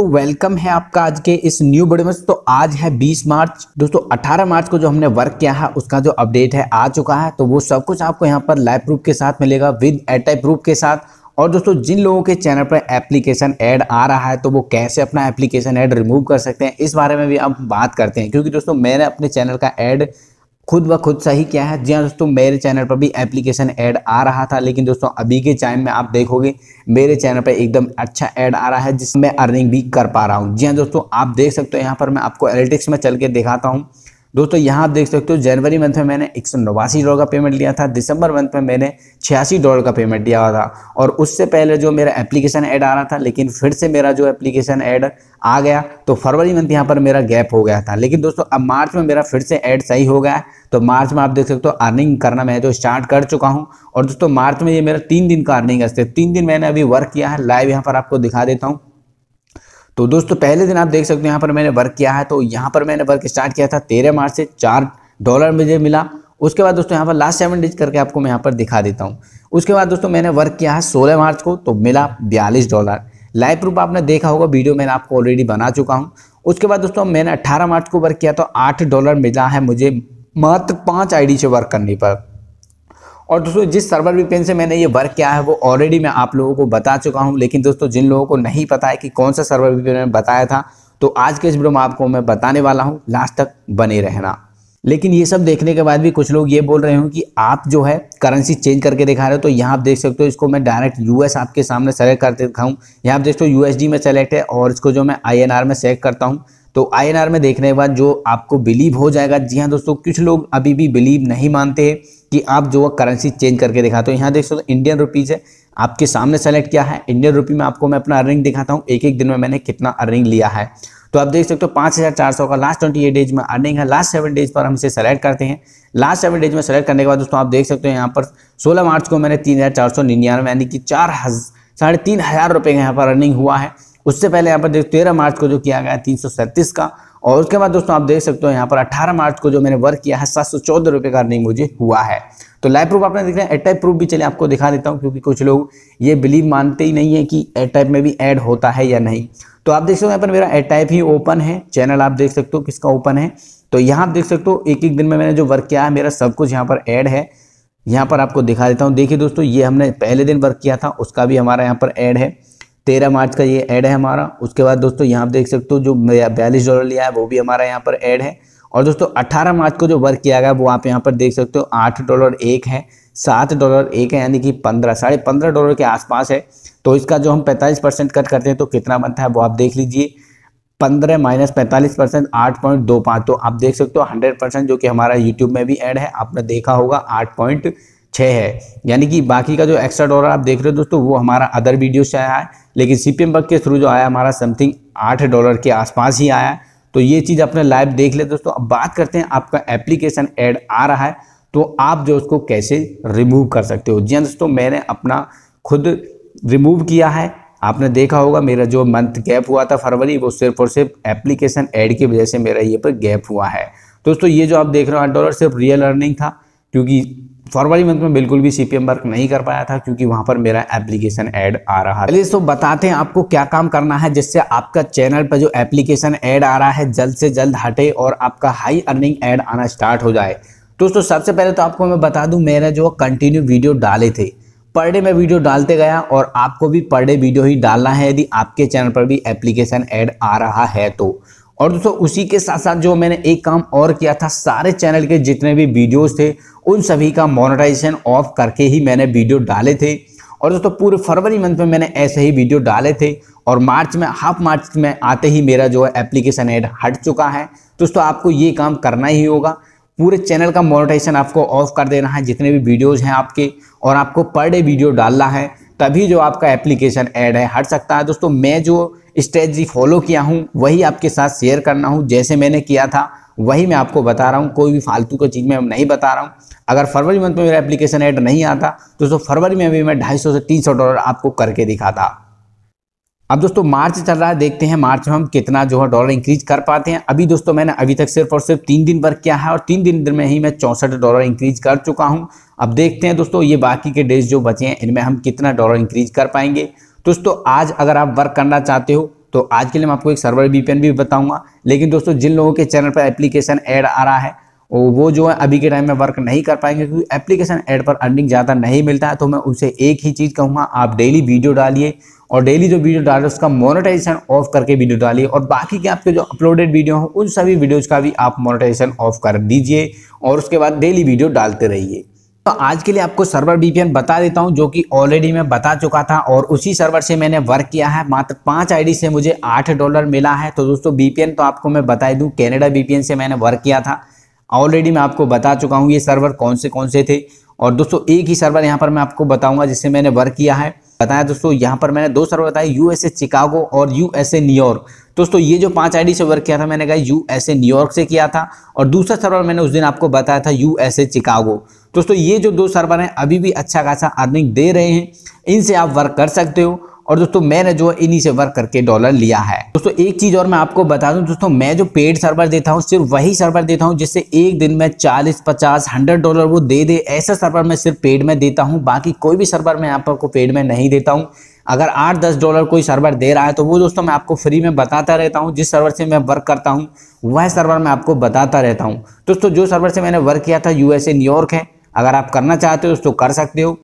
दोस्तों वेलकम है आपका आज के इस न्यू वीडियो में तो आज है 20 मार्च दोस्तों 18 मार्च को जो हमने वर्क किया है उसका जो अपडेट है आ चुका है तो वो सब कुछ आपको यहाँ पर लाइव प्रूफ के साथ मिलेगा विद एटाई प्रूफ के साथ और दोस्तों जिन लोगों के चैनल पर एप्लीकेशन ऐड आ रहा है तो वो कैसे अपना एप्लीकेशन ऐड रिमूव कर सकते हैं इस बारे में भी हम बात करते हैं क्योंकि दोस्तों मैंने अपने चैनल का ऐड खुद ब खुद सही क्या है जी हाँ दोस्तों मेरे चैनल पर भी एप्लीकेशन ऐड आ रहा था लेकिन दोस्तों अभी के टाइम में आप देखोगे मेरे चैनल पर एकदम अच्छा ऐड आ रहा है जिसमें अर्निंग भी कर पा रहा हूँ जी हाँ दोस्तों आप देख सकते हो यहाँ पर मैं आपको एलिटिक्स में चल के दिखाता हूँ दोस्तों यहाँ आप देख सकते हो जनवरी मंथ में मैंने एक सौ नवासी डॉलर का पेमेंट लिया था दिसंबर मंथ में मैंने छियासी डॉलर का पेमेंट दिया हुआ था और उससे पहले जो मेरा एप्लीकेशन ऐड आ रहा था लेकिन फिर से मेरा जो एप्लीकेशन ऐड आ गया तो फरवरी मंथ यहाँ पर मेरा गैप हो गया था लेकिन दोस्तों अब मार्च में मेरा फिर से ऐड सही हो गया है तो मार्च में आप देख सकते हो अर्निंग करना मैं जो स्टार्ट कर चुका हूँ और दोस्तों मार्च में ये मेरा तीन दिन का अर्निंग है तीन दिन मैंने अभी वर्क किया है लाइव यहाँ पर आपको दिखा देता हूँ तो दोस्तों पहले दिन आप देख सकते हो यहाँ पर मैंने वर्क किया है तो यहाँ पर मैंने वर्क स्टार्ट किया था तेरह मार्च से चार डॉलर मुझे मिला उसके बाद दोस्तों यहाँ पर लास्ट सेवन डिज करके आपको मैं यहाँ पर दिखा देता हूँ उसके बाद दोस्तों मैंने वर्क किया है सोलह मार्च को तो मिला बयालीस डॉलर लाइव प्रूफ आपने देखा होगा वीडियो मैंने आपको ऑलरेडी बना चुका हूँ उसके बाद दोस्तों मैंने अट्ठारह मार्च को वर्क किया तो आठ डॉलर मिला है मुझे मात्र पाँच आई से वर्क करने पर और दोस्तों जिस सर्वर वीपीएन से मैंने ये वर्क किया है वो ऑलरेडी मैं आप लोगों को बता चुका हूँ लेकिन दोस्तों जिन लोगों को नहीं पता है कि कौन सा सर्वर वीपीएन मैंने बताया था तो आज के इस वीडियो में आपको मैं बताने वाला हूँ लास्ट तक बने रहना लेकिन ये सब देखने के बाद भी कुछ लोग ये बोल रहे हो कि आप जो है करेंसी चेंज करके दिखा रहे हो तो यहाँ आप देख सकते हो इसको मैं डायरेक्ट यूएस आपके सामने सेलेक्ट करते दिखाऊँ यहाँ आप देख सकते हो यूएसडी में सेलेक्ट है और इसको जो मैं आईएनआर में सेलेक्ट करता हूँ तो आईएनआर में देखने के बाद जो आपको बिलीव हो जाएगा जी हाँ दोस्तों कुछ लोग अभी भी बिलीव नहीं मानते हैं कि आप जो करेंसी चेंज करके दिखाते हो यहाँ देख सकते इंडियन रुपीज़ है आपके सामने सेलेक्ट किया है इंडियन रुपी में आपको मैं अपना अर्निंग दिखाता हूँ एक एक दिन में मैंने कितना अर्निंग लिया है तो आप देख सकते हो पाँच हज़ार चार सौ का लास्ट ट्वेंटी एट डेज में अर्निंग है लास्ट सेवन डेज पर हम इसे सेलेक्ट करते हैं लास्ट सेवन डेज में सेलेक्ट करने के बाद दोस्तों आप देख सकते हो यहाँ पर सोलह मार्च को मैंने तीन हज़ार चार सौ निन्यानवे यानी कि चार साढ़े तीन हज़ार रुपये का यहाँ पर अर्निंग हुआ है उससे पहले यहाँ पर देख तेरह मार्च को जो किया गया है तीन का और उसके बाद दोस्तों आप देख सकते हो यहाँ पर 18 मार्च को जो मैंने वर्क किया है सात सौ चौदह रुपये का अर्निंग मुझे हुआ है तो लाइव प्रूफ आपने देखा है एटाइप प्रूफ भी चले आपको दिखा देता हूँ क्योंकि कुछ लोग ये बिलीव मानते ही नहीं है कि ए टाइप में भी ऐड होता है या नहीं तो आप देख सकते हो यहाँ पर मेरा ए टाइप ही ओपन है चैनल आप देख सकते हो किसका ओपन है तो यहाँ आप देख सकते हो एक एक दिन में मैंने जो वर्क किया है मेरा सब कुछ यहाँ पर ऐड है यहाँ पर आपको दिखा देता हूँ देखिए दोस्तों ये हमने पहले दिन वर्क किया था उसका भी हमारा यहाँ पर ऐड है तेरह मार्च का ये ऐड है हमारा उसके बाद दोस्तों यहाँ पर देख सकते हो जो बयालीस डॉलर लिया है वो भी हमारा यहाँ पर ऐड है और दोस्तों अट्ठारह मार्च को जो वर्क किया गया वो आप यहाँ पर देख सकते हो आठ डॉलर एक है सात डॉलर एक है यानी कि पंद्रह साढ़े पंद्रह डॉलर के आसपास है तो इसका जो हम पैंतालीस परसेंट कट करते हैं तो कितना बनता है वो आप देख लीजिए पंद्रह माइनस पैंतालीस परसेंट आठ पॉइंट दो पाँच तो आप देख सकते हो हंड्रेड परसेंट जो कि हमारा यूट्यूब में भी ऐड है आपने देखा होगा आठ पॉइंट छः है यानी कि बाकी का जो एक्स्ट्रा डॉलर आप देख रहे हो दोस्तों वो हमारा अदर वीडियो से आया है लेकिन सी पी के थ्रू जो आया हमारा समथिंग आठ डॉलर के आसपास ही आया है तो ये चीज़ अपने लाइव देख ले दोस्तों अब बात करते हैं आपका एप्लीकेशन ऐड आ रहा है तो आप जो उसको कैसे रिमूव कर सकते हो जी हाँ दोस्तों मैंने अपना खुद रिमूव किया है आपने देखा होगा मेरा जो मंथ गैप हुआ था फरवरी वो सिर्फ और सिर्फ एप्लीकेशन ऐड की वजह से मेरा ये पर गैप हुआ है दोस्तों ये जो आप देख रहे हो आठ डॉलर सिर्फ रियल अर्निंग था क्योंकि फरवरी मंथ में बिल्कुल भी सीपीएम वर्क नहीं कर पाया था क्योंकि वहां पर मेरा एप्लीकेशन ऐड आ रहा है तो बताते हैं आपको क्या काम करना है जिससे आपका चैनल पर जो एप्लीकेशन ऐड आ रहा है जल्द से जल्द हटे और आपका हाई अर्निंग ऐड आना स्टार्ट हो जाए दोस्तों सबसे पहले तो आपको मैं बता दूं मेरे जो कंटिन्यू वीडियो डाले थे पर डे में वीडियो डालते गया और आपको भी पर डे वीडियो ही डालना है यदि आपके चैनल पर भी एप्लीकेशन ऐड आ रहा है तो और दोस्तों उसी के साथ साथ जो मैंने एक काम और किया था सारे चैनल के जितने भी वीडियोस थे उन सभी का मोनेटाइजेशन ऑफ करके ही मैंने वीडियो डाले थे और दोस्तों पूरे फरवरी मंथ में मैंने ऐसे ही वीडियो डाले थे और मार्च में हाफ मार्च में आते ही मेरा जो है एप्लीकेशन एड हट चुका है दोस्तों आपको ये काम करना ही होगा पूरे चैनल का मोनेटाइजेशन आपको ऑफ कर देना है जितने भी वीडियोज़ हैं आपके और आपको पर डे वीडियो डालना है तभी जो आपका एप्लीकेशन ऐड है हट सकता है दोस्तों मैं जो स्ट्रेटजी फॉलो किया हूँ वही आपके साथ शेयर करना हूँ जैसे मैंने किया था वही मैं आपको बता रहा हूँ कोई भी फालतू का चीज़ मैं नहीं बता रहा हूँ अगर फरवरी मंथ में मेरा एप्लीकेशन ऐड नहीं आता तो दोस्तों फरवरी में भी मैं ढाई सौ से तीन सौ डॉलर आपको करके दिखा था अब दोस्तों मार्च चल रहा है देखते हैं मार्च में हम कितना जो है डॉलर इंक्रीज कर पाते हैं अभी दोस्तों मैंने अभी तक सिर्फ और सिर्फ तीन दिन वर्क किया है और तीन दिन में ही मैं चौंसठ डॉलर इंक्रीज कर चुका हूं अब देखते हैं दोस्तों ये बाकी के डेज जो बचे हैं इनमें हम कितना डॉलर इंक्रीज कर पाएंगे तो दोस्तों आज अगर आप वर्क करना चाहते हो तो आज के लिए मैं आपको एक सर्वर वीपीएन भी बताऊंगा लेकिन दोस्तों जिन लोगों के चैनल पर एप्लीकेशन ऐड आ रहा है वो जो है अभी के टाइम में वर्क नहीं कर पाएंगे क्योंकि एप्लीकेशन ऐड पर अर्निंग ज़्यादा नहीं मिलता है तो मैं उसे एक ही चीज़ कहूँगा आप डेली वीडियो डालिए और डेली जो वीडियो डाले उसका मोनेटाइजेशन ऑफ करके वीडियो डालिए और बाकी के आपके जो अपलोडेड वीडियो हो उन सभी वीडियोज़ का भी आप मोनेटाइजेशन ऑफ कर दीजिए और उसके बाद डेली वीडियो डालते रहिए तो आज के लिए आपको सर्वर वीपीएन बता देता हूं जो कि ऑलरेडी मैं बता चुका था और उसी सर्वर से मैंने वर्क किया है मात्र पांच आईडी से मुझे आठ डॉलर मिला है तो दोस्तों वीपीएन तो आपको मैं बता दूं कनाडा वीपीएन से मैंने वर्क किया था ऑलरेडी मैं आपको बता चुका हूं ये सर्वर कौन से कौन से थे और दोस्तों एक ही सर्वर यहाँ पर मैं आपको बताऊंगा जिससे मैंने वर्क किया है बताया दोस्तों यहाँ पर मैंने दो सर्वर बताए यूएसए चिकागो और यूएसए न्यूयॉर्क दोस्तों ये जो पांच आईडी से वर्क किया था मैंने कहा ए न्यूयॉर्क से किया था और दूसरा सर्वर मैंने उस दिन आपको बताया था यू ए चिकागो दोस्तों ये जो दो सर्वर हैं अभी भी अच्छा खासा अर्निंग दे रहे हैं इनसे आप वर्क कर सकते हो और दोस्तों मैंने जो इन्हीं से वर्क करके डॉलर लिया है दोस्तों एक चीज और मैं आपको बता दूं दोस्तों मैं जो पेड सर्वर देता हूं सिर्फ वही सर्वर देता हूं जिससे एक दिन में 40 50 100 डॉलर वो दे दे ऐसा सर्वर मैं सिर्फ पेड में देता हूं बाकी कोई भी सर्वर मैं आपको पेड में नहीं देता हूं अगर आठ दस डॉलर कोई सर्वर दे रहा है तो वो दोस्तों मैं आपको फ्री में बताता रहता हूँ जिस सर्वर से मैं वर्क करता हूँ वह सर्वर मैं आपको बताता रहता हूँ दोस्तों जो सर्वर से मैंने वर्क किया था यूएसए न्यूयॉर्क है अगर आप करना चाहते हो तो कर सकते हो